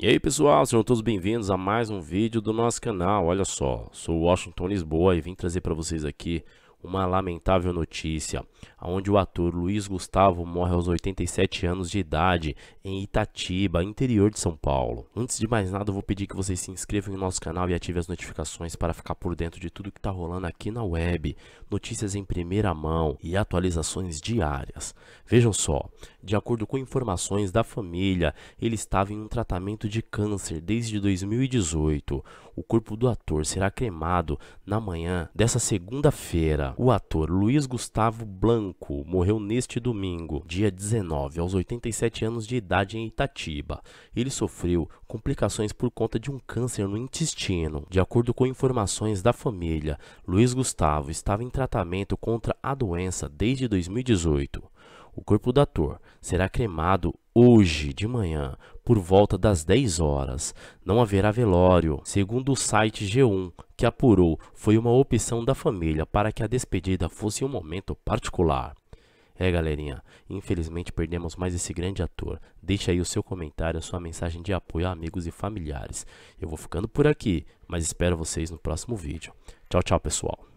E aí pessoal, sejam todos bem-vindos a mais um vídeo do nosso canal, olha só, sou Washington Lisboa e vim trazer para vocês aqui uma lamentável notícia, onde o ator Luiz Gustavo morre aos 87 anos de idade em Itatiba, interior de São Paulo. Antes de mais nada, eu vou pedir que vocês se inscrevam no nosso canal e ativem as notificações para ficar por dentro de tudo que está rolando aqui na web, notícias em primeira mão e atualizações diárias. Vejam só, de acordo com informações da família, ele estava em um tratamento de câncer desde 2018. O corpo do ator será cremado na manhã dessa segunda-feira. O ator Luiz Gustavo Blanco morreu neste domingo, dia 19, aos 87 anos de idade em Itatiba. Ele sofreu complicações por conta de um câncer no intestino. De acordo com informações da família, Luiz Gustavo estava em tratamento contra a doença desde 2018. O corpo do ator será cremado hoje de manhã, por volta das 10 horas. Não haverá velório. Segundo o site G1, que apurou foi uma opção da família para que a despedida fosse um momento particular. É, galerinha, infelizmente perdemos mais esse grande ator. Deixe aí o seu comentário, a sua mensagem de apoio a amigos e familiares. Eu vou ficando por aqui, mas espero vocês no próximo vídeo. Tchau, tchau, pessoal.